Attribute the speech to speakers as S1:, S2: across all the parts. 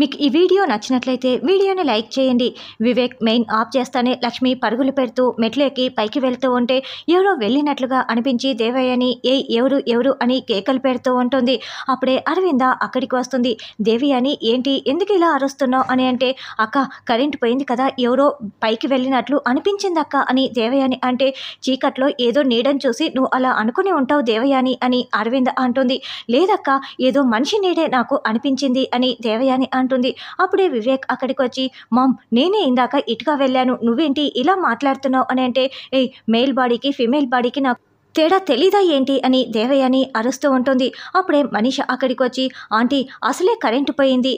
S1: మీకు ఈ వీడియో నచ్చినట్లయితే వీడియోని లైక్ చేయండి వివేక్ మెయిన్ ఆఫ్ చేస్తానే లక్ష్మి పరుగులు పెడుతూ మెట్లేకి పైకి వెళ్తూ ఉంటే ఎవరో వెళ్ళినట్లుగా అనిపించి దేవయ్యని ఏ ఎవరు ఎవరు అని కేకలు పెడుతూ ఉంటుంది అప్పుడే అరవింద అక్కడికి వస్తుంది దేవి అని ఏంటి ఎందుకు ఇలా అరుస్తున్నావు అని అంటే అక్క కరెంట్ పోయింది కదా ఎవరో పైకి వెళ్ళినట్లు అనిపించింది అక్క అని దేవయాని అంటే చీకట్లో ఏదో నీడని చూసి నువ్వు అలా అనుకుని ఉంటావు దేవయాని అని అరవింద అంటుంది లేదక్క ఏదో మనిషి నీడే నాకు అనిపించింది అని దేవయాని అంటుంది అప్పుడే వివేక్ అక్కడికి వచ్చి మామ్ నేనే ఇందాక ఇటుగా వెళ్ళాను నువ్వేంటి ఇలా మాట్లాడుతున్నావు అని అంటే ఏ మేల్ బాడీకి ఫిమేల్ బాడీకి నాకు తేడా తెలీదా ఏంటి అని దేవయాని అరుస్తూ ఉంటుంది అప్పుడే మనిషి అక్కడికి వచ్చి ఆంటీ అసలే కరెంటు పోయింది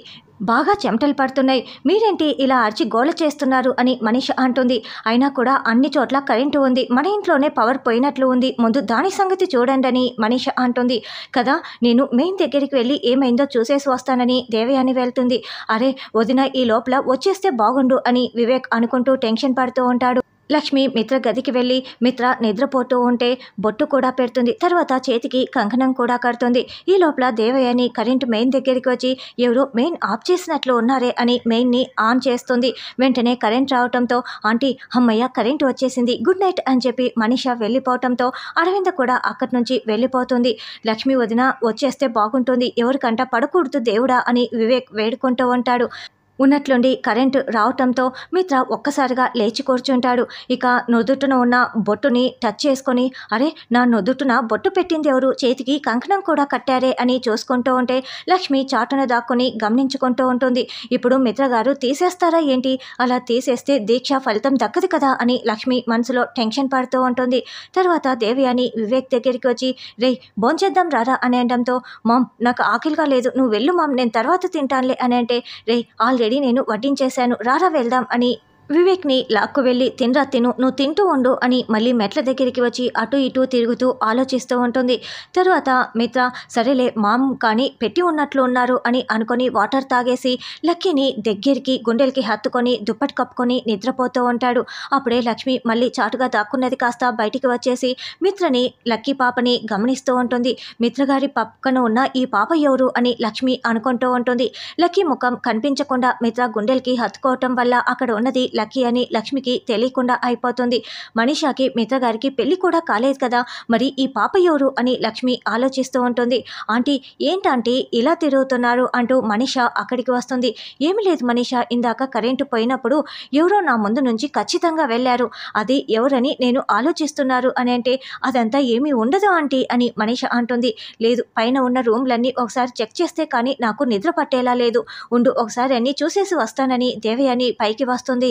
S1: బాగా చెమటలు పడుతున్నాయి మీరేంటి ఇలా అరిచి గోల చేస్తున్నారు అని మనిషి అంటుంది అయినా కూడా అన్ని చోట్ల కరెంటు ఉంది మన ఇంట్లోనే పవర్ పోయినట్లు ఉంది ముందు దాని సంగతి చూడండి అని మనిష అంటుంది కదా నేను మెయిన్ దగ్గరికి వెళ్ళి ఏమైందో చూసేసి వస్తానని దేవయాని వెళ్తుంది అరే వదిన ఈ లోపల వచ్చేస్తే బాగుండు అని వివేక్ అనుకుంటూ టెన్షన్ పడుతూ ఉంటాడు లక్ష్మి మిత్ర గదికి వెళ్ళి మిత్ర నిద్రపోతూ ఉంటే బొట్టు కూడా పెడుతుంది తర్వాత చేతికి కంకణం కూడా కడుతుంది ఈ లోపల దేవయ్యని కరెంటు మెయిన్ దగ్గరికి వచ్చి ఎవరో మెయిన్ ఆఫ్ చేసినట్లు ఉన్నారే అని మెయిన్ని ఆన్ చేస్తుంది వెంటనే కరెంట్ రావడంతో ఆంటీ అమ్మయ్య కరెంట్ వచ్చేసింది గుడ్ నైట్ అని చెప్పి మనిష వెళ్ళిపోవటంతో అరవింద కూడా అక్కడి నుంచి వెళ్ళిపోతుంది లక్ష్మి వదిన వచ్చేస్తే బాగుంటుంది ఎవరికంట పడకూడదు దేవుడా అని వివేక్ వేడుకుంటూ ఉంటాడు ఉన్నట్లుండి కరెంటు రావటంతో మిత్ర ఒక్కసారిగా లేచి కూర్చుంటాడు ఇక నుదుటున ఉన్న బొట్టుని టచ్ చేసుకొని అరే నా నుదుటున బొట్టు పెట్టింది ఎవరు చేతికి కంకణం కూడా కట్టారే అని చూసుకుంటూ ఉంటే లక్ష్మి చాటున దాక్కుని గమనించుకుంటూ ఉంటుంది ఇప్పుడు మిత్ర గారు తీసేస్తారా ఏంటి అలా తీసేస్తే దీక్ష ఫలితం దక్కదు కదా అని లక్ష్మి మనసులో టెన్షన్ పడుతూ ఉంటుంది తర్వాత దేవి అని వివేక్ దగ్గరికి వచ్చి రే భోంచేద్దాం రారా అని అనడంతో మామ్ నాకు ఆకలిగా లేదు నువ్వు వెళ్ళు మామ్ నేను తర్వాత తింటానులే అని అంటే రే ఆల్రెడీ ఆల్రెడీ నేను వడ్డించేశాను రారా వెళ్దాం అని వివేక్ని లాక్కు వెళ్ళి తినరా తిను నువ్వు తింటూ ఉండు అని మళ్ళీ మెట్ల దగ్గరికి వచ్చి అటు ఇటు తిరుగుతూ ఆలోచిస్తూ ఉంటుంది తరువాత మిత్ర సరేలే మామ్ కానీ పెట్టి ఉన్నట్లు ఉన్నారు అని అనుకొని వాటర్ తాగేసి లక్కీని దగ్గరికి గుండెలకి హత్తుకొని దుప్పటి కప్పుకొని నిద్రపోతూ ఉంటాడు అప్పుడే లక్ష్మి మళ్ళీ చాటుగా దాక్కున్నది కాస్త బయటికి వచ్చేసి మిత్రని లక్కీ పాపని గమనిస్తూ ఉంటుంది మిత్రగారి పక్కన ఉన్న ఈ పాప ఎవరు అని లక్ష్మి అనుకుంటూ ఉంటుంది లక్కీ ముఖం కనిపించకుండా మిత్ర గుండెలకి హత్తుకోవటం వల్ల అక్కడ ఉన్నది లక్కీ అని లక్ష్మికి తెలియకుండా అయిపోతుంది మనీషాకి మిత్ర గారికి పెళ్ళి కూడా కాలేదు కదా మరి ఈ పాప ఎవరు అని లక్ష్మి ఆలోచిస్తూ ఉంటుంది ఆంటీ ఏంటంటే ఇలా తిరుగుతున్నారు అంటూ మనీష అక్కడికి వస్తుంది ఏమి లేదు మనీష ఇందాక కరెంటు పోయినప్పుడు ఎవరో నా ముందు నుంచి ఖచ్చితంగా వెళ్ళారు అది ఎవరని నేను ఆలోచిస్తున్నారు అని అంటే అదంతా ఏమీ ఉండదు ఆంటీ అని మనీష అంటుంది లేదు పైన ఉన్న రూమ్లన్నీ ఒకసారి చెక్ చేస్తే కానీ నాకు నిద్ర పట్టేలా లేదు ఉండు ఒకసారి అన్నీ చూసేసి వస్తానని దేవయాని పైకి వస్తుంది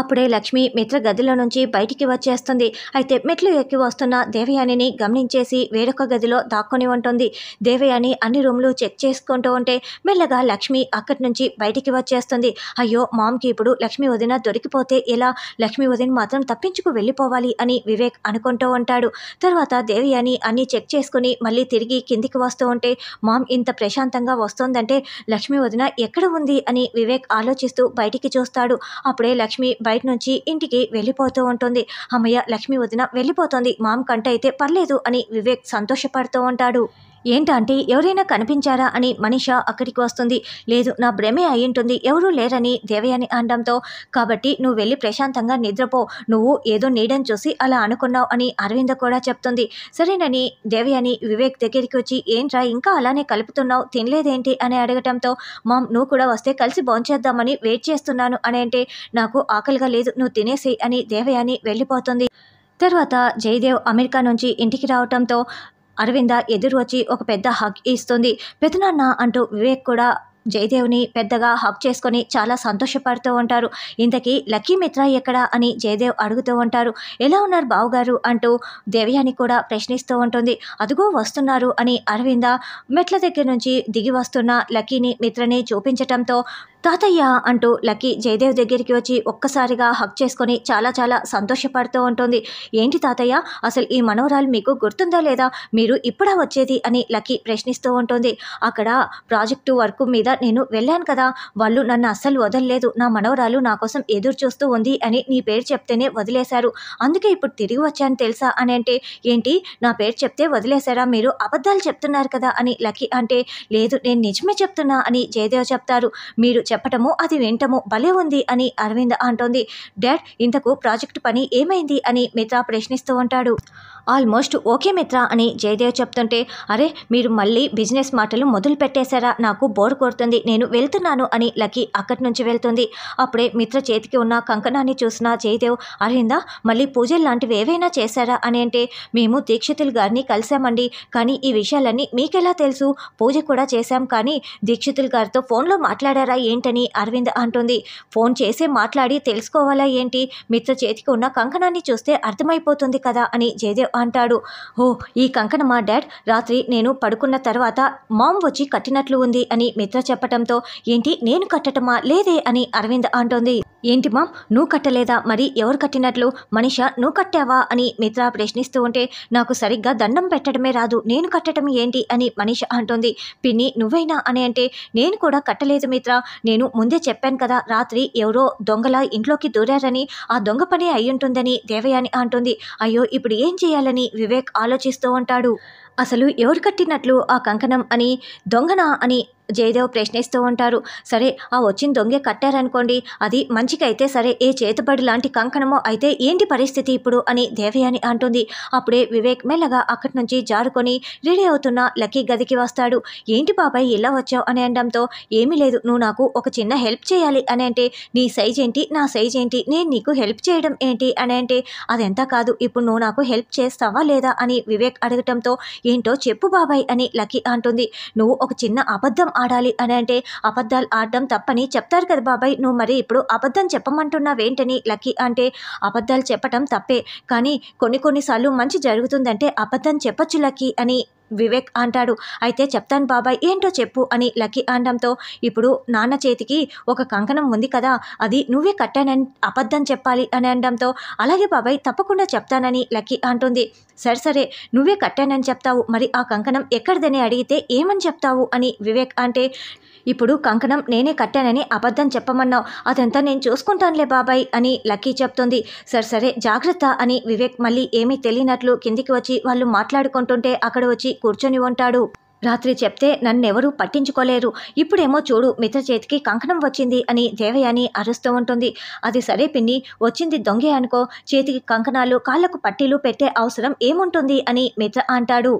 S1: అప్పుడే లక్ష్మి మిత్ర గదిలో నుంచి బయటికి వచ్చేస్తుంది అయితే మెట్లు ఎక్కి వస్తున్న దేవయానిని గమనించేసి వేరొక గదిలో దాక్కుని ఉంటుంది దేవయాని అన్ని రూమ్లు చెక్ చేసుకుంటూ ఉంటే మెల్లగా లక్ష్మి అక్కడి నుంచి బయటికి వచ్చేస్తుంది అయ్యో మామ్కి ఇప్పుడు లక్ష్మి వదిన దొరికిపోతే ఎలా లక్ష్మి వదిన మాత్రం తప్పించుకు వెళ్ళిపోవాలి అని వివేక్ అనుకుంటూ ఉంటాడు తర్వాత దేవయాని అన్ని చెక్ చేసుకుని మళ్ళీ తిరిగి కిందికి వస్తూ ఉంటే మామ్ ఇంత ప్రశాంతంగా వస్తోందంటే లక్ష్మి వదిన ఎక్కడ ఉంది అని వివేక్ ఆలోచిస్తూ బయటికి చూస్తాడు అప్పుడే లక్ష్మి బయట నుంచి ఇంటికి వెళ్ళిపోతూ ఉంటుంది అమ్మయ్య లక్ష్మి వదిన వెళ్ళిపోతుంది మామ్ కంటే అయితే పర్లేదు అని వివేక్ సంతోషపడుతూ ఉంటాడు ఏంటంటే ఎవరైనా కనిపించారా అని మనిష అక్కడికి వస్తుంది లేదు నా భ్రమే అయ్యుంటుంది ఎవరూ లేరని దేవయాని అనడంతో కాబట్టి నువ్వు వెళ్ళి ప్రశాంతంగా నిద్రపో నువ్వు ఏదో నీడని చూసి అలా అనుకున్నావు అని అరవింద కూడా చెప్తుంది సరేనని దేవయాని వివేక్ దగ్గరికి వచ్చి ఏంట్రా ఇంకా అలానే కలుపుతున్నావు తినలేదేంటి అని అడగటంతో మామ్ నువ్వు కూడా వస్తే కలిసి భోంచేద్దామని వెయిట్ చేస్తున్నాను అని అంటే నాకు ఆకలిగా లేదు నువ్వు తినేసి అని దేవయాని వెళ్ళిపోతుంది తర్వాత జయదేవ్ అమెరికా నుంచి ఇంటికి రావటంతో అరవింద ఎదురు వచ్చి ఒక పెద్ద హక్ ఇస్తుంది పెదనాన్న అంటూ వివేక్ కూడా జయదేవ్ని పెద్దగా హక్ చేసుకొని చాలా సంతోషపడుతూ ఉంటారు ఇంతకీ లక్కీ మిత్ర ఎక్కడ అని జయదేవ్ అడుగుతూ ఉంటారు ఎలా ఉన్నారు బావుగారు అంటూ దేవయాని కూడా ప్రశ్నిస్తూ ఉంటుంది అదుగో వస్తున్నారు అని అరవింద మెట్ల దగ్గర నుంచి దిగి వస్తున్న లక్కీని మిత్రని చూపించటంతో తాతయ్య అంటూ లక్కీ జయదేవ్ దగ్గరికి వచ్చి ఒక్కసారిగా హక్ చేసుకొని చాలా చాలా సంతోషపడుతూ ఉంటుంది ఏంటి తాతయ్య అసలు ఈ మనోరాలు మీకు గుర్తుందా లేదా మీరు ఇప్పుడా వచ్చేది అని లక్కీ ప్రశ్నిస్తూ ఉంటుంది అక్కడ ప్రాజెక్టు వర్క్ మీద నేను వెళ్ళాను కదా వాళ్ళు నన్ను అస్సలు వదలలేదు నా మనవరాలు నా కోసం ఎదురు చూస్తూ ఉంది అని నీ పేరు చెప్తేనే వదిలేశారు అందుకే ఇప్పుడు తిరిగి వచ్చాను తెలుసా అని అంటే ఏంటి నా పేరు చెప్తే వదిలేశారా మీరు అబద్ధాలు చెప్తున్నారు కదా అని లక్కీ అంటే లేదు నేను నిజమే చెప్తున్నా అని జయదేవ్ చెప్తారు మీరు చెప్ చెప్పటము అది వింటము భలే ఉంది అని అరవింద్ అంటోంది డాడ్ ఇంతకు ప్రాజెక్టు పని ఏమైంది అని మిత్ర ప్రశ్నిస్తూ ఉంటాడు ఆల్మోస్ట్ ఓకే మిత్ర అని జయదేవ్ చెప్తుంటే అరే మీరు మళ్ళీ బిజినెస్ మాటలు మొదలు పెట్టేశారా నాకు బోర్ కొడుతుంది నేను వెళ్తున్నాను అని లకి అక్కడి నుంచి వెళ్తుంది అప్పుడే మిత్ర చేతికి ఉన్న కంకణాన్ని చూసిన జయదేవ్ అరవిందా మళ్ళీ పూజలు లాంటివి ఏవైనా చేశారా అని అంటే మేము దీక్షితులు గారిని కలిశామండి కానీ ఈ విషయాలన్నీ మీకెలా తెలుసు పూజ కూడా చేశాం కానీ దీక్షితులు గారితో ఫోన్లో మాట్లాడారా ఏంటి ఏంటని అరవింద్ అంటుంది ఫోన్ చేసి మాట్లాడి తెలుసుకోవాలా ఏంటి మిత్ర చేతికి ఉన్న కంకణాన్ని చూస్తే అర్థమైపోతుంది కదా అని జయదేవ్ అంటాడు ఓ ఈ కంకణమా డాడ్ రాత్రి నేను పడుకున్న తర్వాత మామ్ వచ్చి కట్టినట్లు ఉంది అని మిత్ర చెప్పటంతో ఏంటి నేను కట్టటమా లేదే అని అరవింద్ అంటోంది ఏంటి మామ్ నువ్వు కట్టలేదా మరి ఎవరు కట్టినట్లు మనిష నువ్వు కట్టావా అని మిత్ర ప్రశ్నిస్తూ ఉంటే నాకు సరిగ్గా దండం పెట్టడమే రాదు నేను కట్టడం ఏంటి అని మనిష అంటోంది పిన్ని నువ్వైనా అని అంటే నేను కూడా కట్టలేదు మిత్ర నేను ముందే చెప్పాను కదా రాత్రి ఎవరో దొంగల ఇంట్లోకి దూరారని ఆ దొంగ పని అయ్యుంటుందని దేవయాని అంటుంది అయ్యో ఇప్పుడు ఏం చేయాలని వివేక్ ఆలోచిస్తూ ఉంటాడు అసలు ఎవరు కట్టినట్లు ఆ కంకణం అని దొంగన అని జయదేవ్ ప్రశ్నిస్తూ ఉంటారు సరే ఆ వచ్చిన దొంగే కట్టారనుకోండి అది మంచికైతే సరే ఏ చేతబడి లాంటి కంకణమో అయితే ఏంటి పరిస్థితి ఇప్పుడు అని దేవయాని అంటుంది అప్పుడే వివేక్ మెల్లగా అక్కడి నుంచి జారుకొని రెడీ అవుతున్న లక్కీ గదికి వస్తాడు ఏంటి బాబాయ్ ఇలా వచ్చావు అని అనడంతో ఏమీ లేదు నువ్వు నాకు ఒక చిన్న హెల్ప్ చేయాలి అని అంటే నీ సైజ్ ఏంటి నా సైజ్ ఏంటి నేను నీకు హెల్ప్ చేయడం ఏంటి అని అంటే అదెంత కాదు ఇప్పుడు నువ్వు నాకు హెల్ప్ చేస్తావా లేదా అని వివేక్ అడగటంతో ఏంటో చెప్పు బాబాయ్ అని లక్కీ అంటుంది నువ్వు ఒక చిన్న అబద్ధం ఆడాలి అని అంటే అబద్ధాలు ఆడడం తప్పని చెప్తారు కదా బాబాయ్ నువ్వు మరి ఇప్పుడు అబద్ధం చెప్పమంటున్నావేంటని లక్కీ అంటే అబద్ధాలు చెప్పటం తప్పే కానీ కొన్ని కొన్నిసార్లు మంచి జరుగుతుందంటే అబద్ధం చెప్పచ్చు లక్కీ అని వివేక్ అంటాడు అయితే చెప్తాను బాబాయ్ ఏంటో చెప్పు అని లక్కీ అనడంతో ఇప్పుడు నాన్న చేతికి ఒక కంకణం ఉంది కదా అది నువ్వే కట్టానని అబద్ధం చెప్పాలి అని అనడంతో అలాగే బాబాయ్ తప్పకుండా చెప్తానని లక్కీ అంటుంది సరే సరే నువ్వే కట్టానని చెప్తావు మరి ఆ కంకణం ఎక్కడిదని అడిగితే ఏమని చెప్తావు అని వివేక్ అంటే ఇప్పుడు కంకణం నేనే కట్టానని అబద్ధం చెప్పమన్నావు అదంతా నేను చూసుకుంటానులే బాబాయ్ అని లక్కీ చెప్తుంది సరే సరే జాగ్రత్త అని వివేక్ మళ్ళీ ఏమీ తెలియనట్లు కిందికి వచ్చి వాళ్ళు మాట్లాడుకుంటుంటే అక్కడ వచ్చి కూర్చొని ఉంటాడు రాత్రి చెప్తే నన్నెవరూ పట్టించుకోలేరు ఇప్పుడేమో చూడు మిత్ర చేతికి కంకణం వచ్చింది అని దేవయాని అరుస్తూ ఉంటుంది అది సరే పిన్ని వచ్చింది దొంగే అనుకో చేతికి కంకణాలు కాళ్లకు పట్టీలు పెట్టే అవసరం ఏముంటుంది అని మిత్ర అంటాడు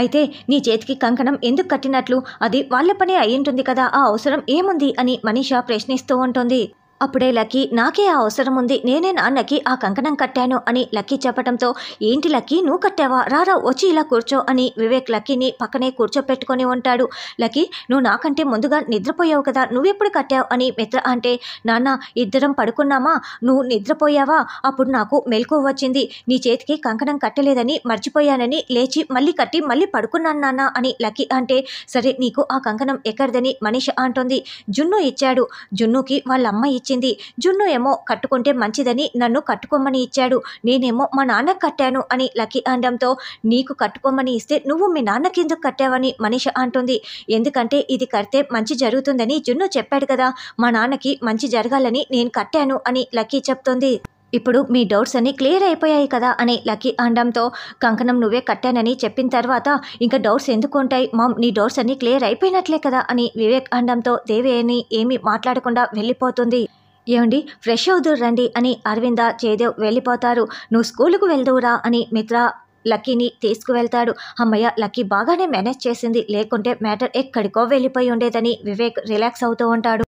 S1: అయితే నీ చేతికి కంకణం ఎందుకు కట్టినట్లు అది వాళ్ళ పనే అయ్యుంటుంది కదా ఆ అవసరం ఏముంది అని మనీషా ప్రశ్నిస్తూ ఉంటుంది అప్పుడే లక్కీ నాకే ఆ అవసరం ఉంది నేనే నాన్నకి ఆ కంకణం కట్టాను అని లక్కీ చెప్పడంతో ఏంటి లక్కీ నువ్వు కట్టావా రారా వచ్చి ఇలా కూర్చో అని వివేక్ లక్కీని పక్కనే కూర్చోపెట్టుకొని ఉంటాడు లక్కీ నువ్వు నాకంటే ముందుగా నిద్రపోయావు కదా నువ్వెప్పుడు కట్టావు అని మిత్ర అంటే నాన్న ఇద్దరం పడుకున్నామా నువ్వు నిద్రపోయావా అప్పుడు నాకు మెలకు వచ్చింది నీ చేతికి కంకణం కట్టలేదని మర్చిపోయానని లేచి మళ్ళీ కట్టి మళ్ళీ పడుకున్నాను నాన్న అని లక్కీ అంటే సరే నీకు ఆ కంకణం ఎక్కడిదని మనిషి అంటోంది జున్ను ఇచ్చాడు జున్నుకి వాళ్ళ అమ్మ ఇచ్చి ఇచ్చింది జున్ను ఏమో కట్టుకుంటే మంచిదని నన్ను కట్టుకోమని ఇచ్చాడు నేనేమో మా నాన్న కట్టాను అని లక్కీ అనడంతో నీకు కట్టుకోమని ఇస్తే నువ్వు మీ నాన్నకెందుకు కట్టావని మనిష అంటుంది ఎందుకంటే ఇది కడితే మంచి జరుగుతుందని జున్ను చెప్పాడు కదా మా నాన్నకి మంచి జరగాలని నేను కట్టాను అని లక్కీ చెప్తుంది ఇప్పుడు మీ డౌట్స్ అన్నీ క్లియర్ అయిపోయాయి కదా అని లక్కీ అనడంతో కంకణం నువ్వే కట్టానని చెప్పిన తర్వాత ఇంకా డౌట్స్ ఎందుకు ఉంటాయి మామ్ నీ డౌట్స్ అన్నీ క్లియర్ అయిపోయినట్లే కదా అని వివేక్ అనడంతో దేవేని అని ఏమీ మాట్లాడకుండా వెళ్ళిపోతుంది ఏమండి ఫ్రెష్ అవుదూ రండి అని అరవింద జయదేవ్ వెళ్ళిపోతారు నువ్వు స్కూలుకు వెళ్దవురా అని మిత్ర లక్కీని తీసుకువెళ్తాడు అమ్మయ్య లక్కీ బాగానే మేనేజ్ చేసింది లేకుంటే మ్యాటర్ ఎక్కడికో వెళ్ళిపోయి ఉండేదని వివేక్ రిలాక్స్ అవుతూ ఉంటాడు